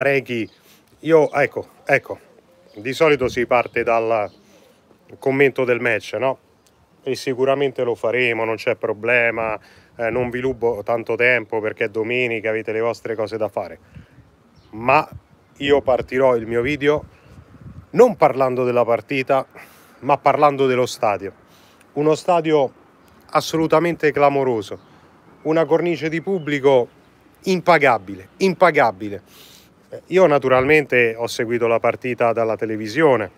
Reiki, io ecco, ecco, di solito si parte dal commento del match, no? E sicuramente lo faremo, non c'è problema, eh, non vi rubo tanto tempo perché è domenica, avete le vostre cose da fare. Ma io partirò il mio video non parlando della partita, ma parlando dello stadio. Uno stadio assolutamente clamoroso, una cornice di pubblico impagabile, impagabile io naturalmente ho seguito la partita dalla televisione,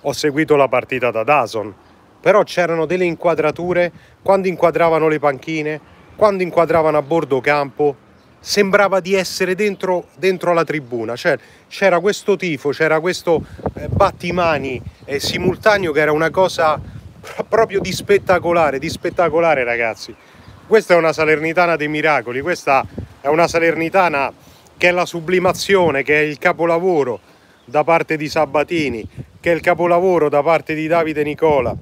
ho seguito la partita da Dazon, però c'erano delle inquadrature quando inquadravano le panchine, quando inquadravano a bordo campo, sembrava di essere dentro, dentro la tribuna, cioè c'era questo tifo, c'era questo eh, battimani eh, simultaneo che era una cosa pr proprio di spettacolare, di spettacolare ragazzi. Questa è una Salernitana dei miracoli, questa è una Salernitana che è la sublimazione, che è il capolavoro da parte di Sabatini, che è il capolavoro da parte di Davide Nicola.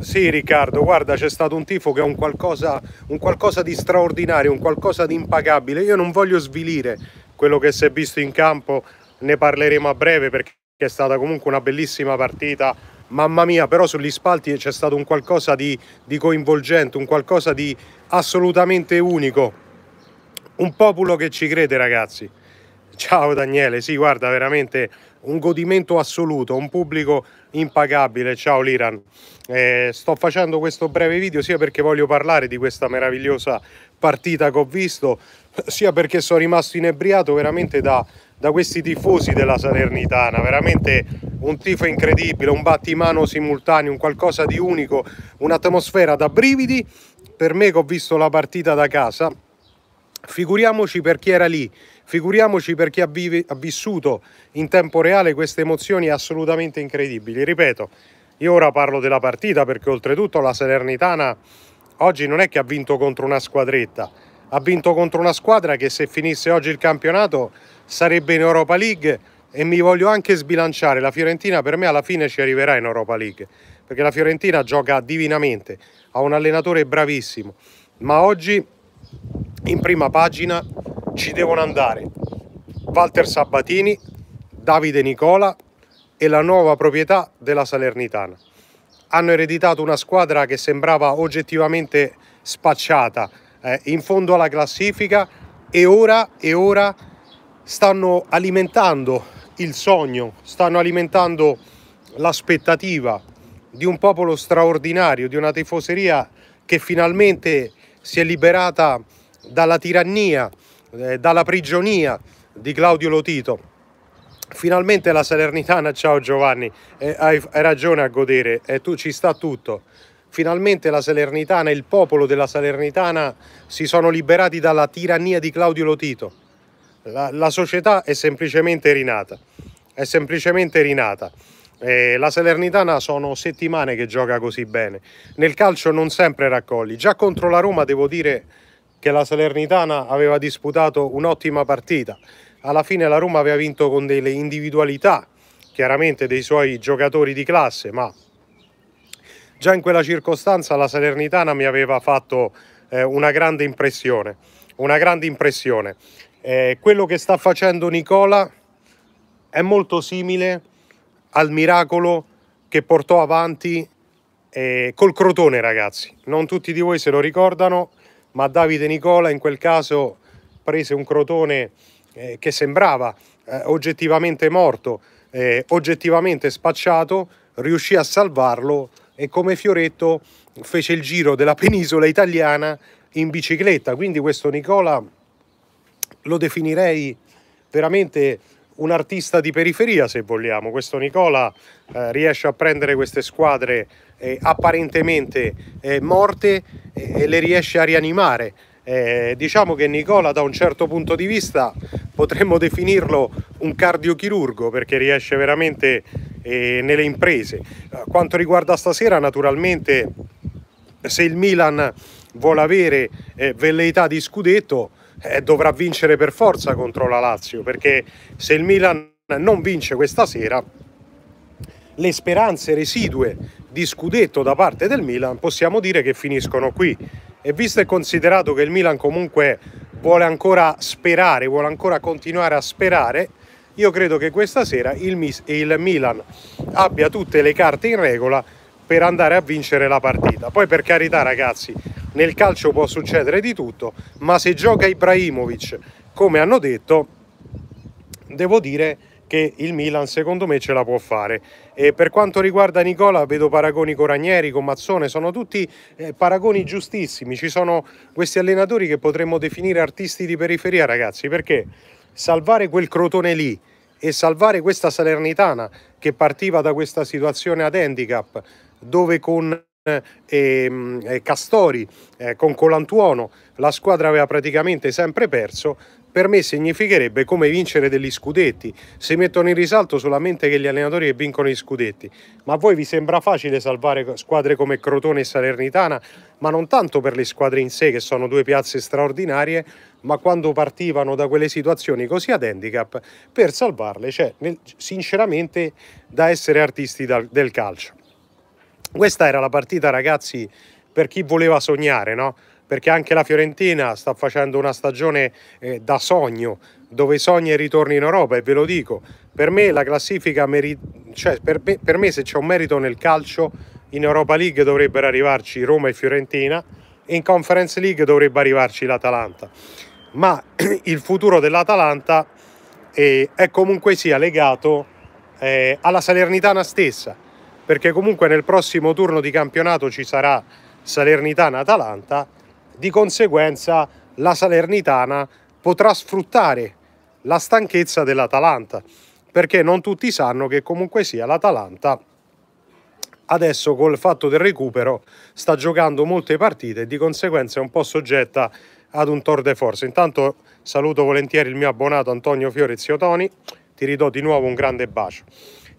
Sì Riccardo, guarda c'è stato un tifo che è un qualcosa, un qualcosa di straordinario, un qualcosa di impagabile. Io non voglio svilire quello che si è visto in campo, ne parleremo a breve perché è stata comunque una bellissima partita mamma mia, però sugli spalti c'è stato un qualcosa di, di, coinvolgente, un qualcosa di assolutamente unico un popolo che ci crede ragazzi. Ciao Daniele, sì guarda veramente un godimento assoluto, un pubblico impagabile. Ciao Liran, eh, sto facendo questo breve video sia perché voglio parlare di questa meravigliosa partita che ho visto, sia perché sono rimasto inebriato veramente da, da questi tifosi della Salernitana, veramente un tifo incredibile, un battimano simultaneo, un qualcosa di unico, un'atmosfera da brividi. Per me che ho visto la partita da casa, Figuriamoci per chi era lì, figuriamoci per chi ha, vive, ha vissuto in tempo reale queste emozioni assolutamente incredibili. Ripeto, io ora parlo della partita perché oltretutto la Salernitana oggi non è che ha vinto contro una squadretta, ha vinto contro una squadra che se finisse oggi il campionato sarebbe in Europa League e mi voglio anche sbilanciare, la Fiorentina per me alla fine ci arriverà in Europa League, perché la Fiorentina gioca divinamente, ha un allenatore bravissimo, ma oggi in prima pagina ci devono andare Walter Sabatini, Davide Nicola e la nuova proprietà della Salernitana. Hanno ereditato una squadra che sembrava oggettivamente spacciata, eh, in fondo alla classifica e ora, e ora stanno alimentando il sogno, stanno alimentando l'aspettativa di un popolo straordinario, di una tifoseria che finalmente si è liberata dalla tirannia, eh, dalla prigionia di Claudio Lotito. Finalmente la Salernitana, ciao Giovanni, eh, hai, hai, ragione a godere, eh, tu ci sta tutto. Finalmente la Salernitana, il popolo della Salernitana si sono liberati dalla tirannia di Claudio Lotito. La, la società è semplicemente rinata, è semplicemente rinata. Eh, la Salernitana sono settimane che gioca così bene. Nel calcio non sempre raccogli. Già contro la Roma devo dire che la Salernitana aveva disputato un'ottima partita. Alla fine la Roma aveva vinto con delle individualità, chiaramente dei suoi giocatori di classe, ma già in quella circostanza la Salernitana mi aveva fatto eh, una grande impressione. Una grande impressione. Eh, quello che sta facendo Nicola è molto simile al miracolo che portò avanti eh, col Crotone, ragazzi. Non tutti di voi se lo ricordano, ma Davide Nicola in quel caso prese un crotone eh, che sembrava eh, oggettivamente morto, eh, oggettivamente spacciato, riuscì a salvarlo e come fioretto fece il giro della penisola italiana in bicicletta. Quindi questo Nicola lo definirei veramente un artista di periferia se vogliamo, questo Nicola eh, riesce a prendere queste squadre eh, apparentemente eh, morte e, le riesce a rianimare. Eh, diciamo che Nicola da un certo punto di vista potremmo definirlo un cardiochirurgo perché riesce veramente eh, nelle imprese. Eh, quanto riguarda stasera naturalmente se il Milan vuole avere velleità di scudetto eh, dovrà vincere per forza contro la Lazio, perché se il Milan non vince questa sera, le speranze residue di scudetto da parte del Milan possiamo dire che finiscono qui. E visto e considerato che il Milan comunque vuole ancora sperare, vuole ancora continuare a sperare, io credo che questa sera il, Mis il Milan abbia tutte le carte in regola per andare a vincere la partita. Poi per carità ragazzi, nel calcio può succedere di tutto, ma se gioca Ibrahimovic, come hanno detto, devo dire che il Milan secondo me ce la può fare. E per quanto riguarda Nicola vedo paragoni con Ranieri, con Mazzone, sono tutti eh, paragoni giustissimi, ci sono questi allenatori che potremmo definire artisti di periferia ragazzi, perché salvare quel crotone lì, e salvare questa Salernitana che partiva da questa situazione ad handicap dove con Mm, e, Castori eh, con Colantuono la squadra aveva praticamente sempre perso per me significherebbe come vincere degli scudetti. Si mettono in risalto solamente che gli allenatori che vincono gli scudetti. Ma a voi vi sembra facile salvare squadre come Crotone e Salernitana, ma non tanto per le squadre in sé, che sono due piazze straordinarie, ma quando partivano da quelle situazioni così ad handicap per salvarle, cioè sinceramente da essere artisti del calcio. Questa era la partita, ragazzi, per chi voleva sognare, no? Perché anche la Fiorentina sta facendo una stagione eh, da sogno, dove sogna e ritorna in Europa, e ve lo dico. Per me la classifica, cioè, per me, per me se c'è un merito nel calcio, in Europa League dovrebbero arrivarci Roma e Fiorentina, e in Conference League dovrebbe arrivarci l'Atalanta. Ma il futuro dell'Atalanta eh, è comunque sia legato eh, alla Salernitana stessa, perché comunque nel prossimo turno di campionato ci sarà Salernitana-Atalanta, di conseguenza la Salernitana potrà sfruttare la stanchezza dell'Atalanta, perché non tutti sanno che comunque sia l'Atalanta adesso col fatto del recupero sta giocando molte partite e di conseguenza è un po' soggetta ad un tour de force. Intanto saluto volentieri il mio abbonato Antonio Fiorezio Toni, ti ridò di nuovo un grande bacio.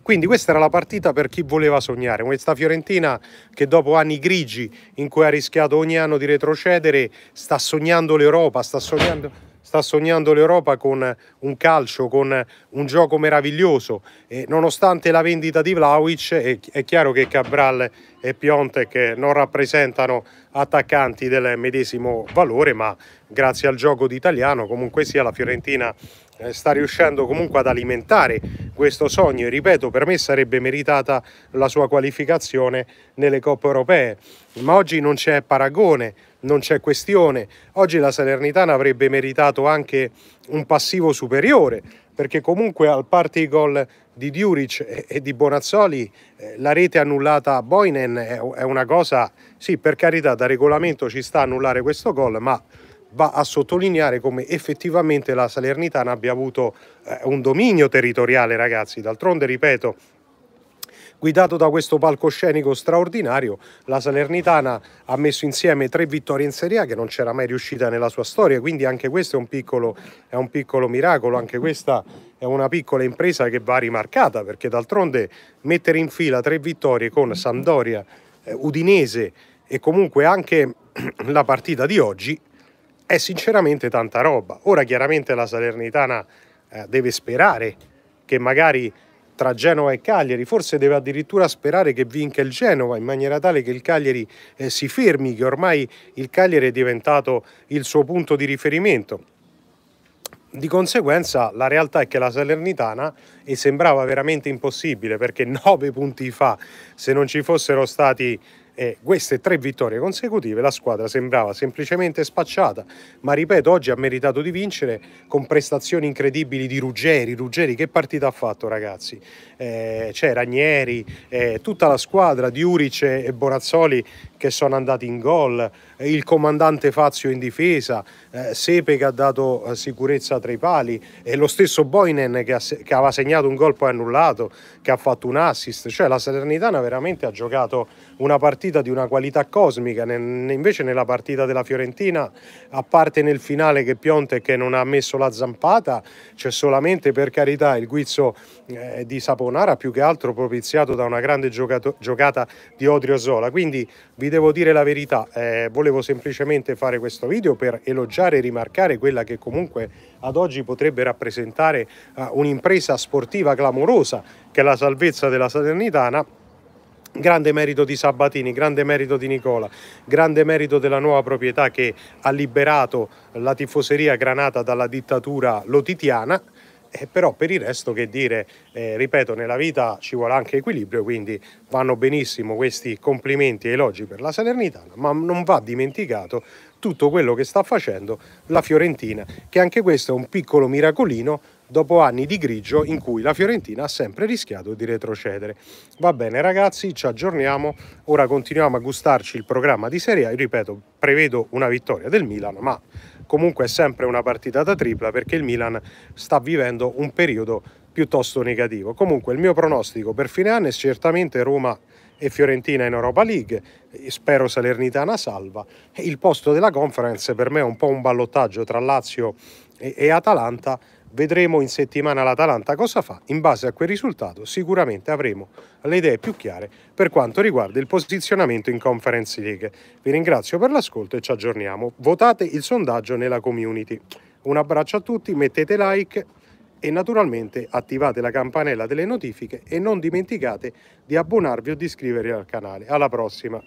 Quindi questa era la partita per chi voleva sognare, questa Fiorentina che dopo anni grigi in cui ha rischiato ogni anno di retrocedere sta sognando l'Europa, sta sognando sta sognando l'Europa con un calcio, con un gioco meraviglioso. E nonostante la vendita di Vlaovic, è chiaro che Cabral e Piontek non rappresentano attaccanti del medesimo valore, ma grazie al gioco di italiano comunque sia la Fiorentina eh, sta riuscendo comunque ad alimentare questo sogno e ripeto per me sarebbe meritata la sua qualificazione nelle coppe europee ma oggi non c'è paragone non c'è questione oggi la Salernitana avrebbe meritato anche un passivo superiore perché comunque al party goal di Diuric e di Bonazzoli eh, la rete annullata a Boinen è una cosa sì per carità da regolamento ci sta a annullare questo gol ma va a sottolineare come effettivamente la Salernitana abbia avuto eh, un dominio territoriale ragazzi, d'altronde ripeto guidato da questo palcoscenico straordinario, la Salernitana ha messo insieme tre vittorie in Serie A che non c'era mai riuscita nella sua storia, quindi anche questo è un, piccolo, è un piccolo, miracolo, anche questa è una piccola impresa che va rimarcata, perché d'altronde mettere in fila tre vittorie con Sampdoria, eh, Udinese e comunque anche la partita di oggi è sinceramente tanta roba. Ora chiaramente la Salernitana eh, deve sperare che magari tra Genova e Cagliari, forse deve addirittura sperare che vinca il Genova in maniera tale che il Cagliari eh, si fermi, che ormai il Cagliari è diventato il suo punto di riferimento. Di conseguenza la realtà è che la Salernitana e sembrava veramente impossibile perché nove punti fa, se non ci fossero stati e queste tre vittorie consecutive la squadra sembrava semplicemente spacciata, ma ripeto, oggi ha meritato di vincere con prestazioni incredibili di Ruggeri. Ruggeri che partita ha fatto ragazzi? Eh, c'è Ranieri, eh, tutta la squadra di Urice e Borazzoli che sono andati in gol, eh, il comandante Fazio in difesa, eh, Sepe che ha dato eh, sicurezza tra i pali e lo stesso Boinen che, ha, che aveva segnato un gol poi annullato, che ha fatto un assist, cioè la Salernitana veramente ha giocato una partita di una qualità cosmica, invece nella partita della Fiorentina, a parte nel finale che che non ha messo la zampata, c'è cioè solamente per carità il guizzo eh, di Saponara più che altro propiziato da una grande giocato, giocata di Odrio Zola, quindi vi devo dire la verità, eh, volevo semplicemente fare questo video per elogiare e rimarcare quella che comunque ad oggi potrebbe rappresentare eh, un'impresa sportiva clamorosa che è la salvezza della Salernitana Grande merito di Sabatini, grande merito di Nicola, grande merito della nuova proprietà che ha liberato la tifoseria granata dalla dittatura lotitiana eh, però per il resto che dire, eh, ripeto, nella vita ci vuole anche equilibrio, quindi vanno benissimo questi complimenti e elogi per la Salernitana, ma non va dimenticato tutto quello che sta facendo la Fiorentina, che anche questo è un piccolo miracolino dopo anni di grigio in cui la Fiorentina ha sempre rischiato di retrocedere. Va bene ragazzi, ci aggiorniamo, ora continuiamo a gustarci il programma di Serie A, Io ripeto, prevedo una vittoria del Milan, ma comunque è sempre una partita da tripla perché il Milan sta vivendo un periodo piuttosto negativo. Comunque il mio pronostico per fine anno è certamente Roma e Fiorentina in Europa League, spero Salernitana salva. Il posto della conference per me è un po' un ballottaggio tra Lazio e, e Atalanta, Vedremo in settimana l'Atalanta cosa fa. In base a quel risultato sicuramente avremo le idee più chiare per quanto riguarda il posizionamento in Conference League. Vi ringrazio per l'ascolto e ci aggiorniamo. Votate il sondaggio nella community. Un abbraccio a tutti, mettete like e naturalmente attivate la campanella delle notifiche e non dimenticate di abbonarvi o di iscrivervi al canale. Alla prossima!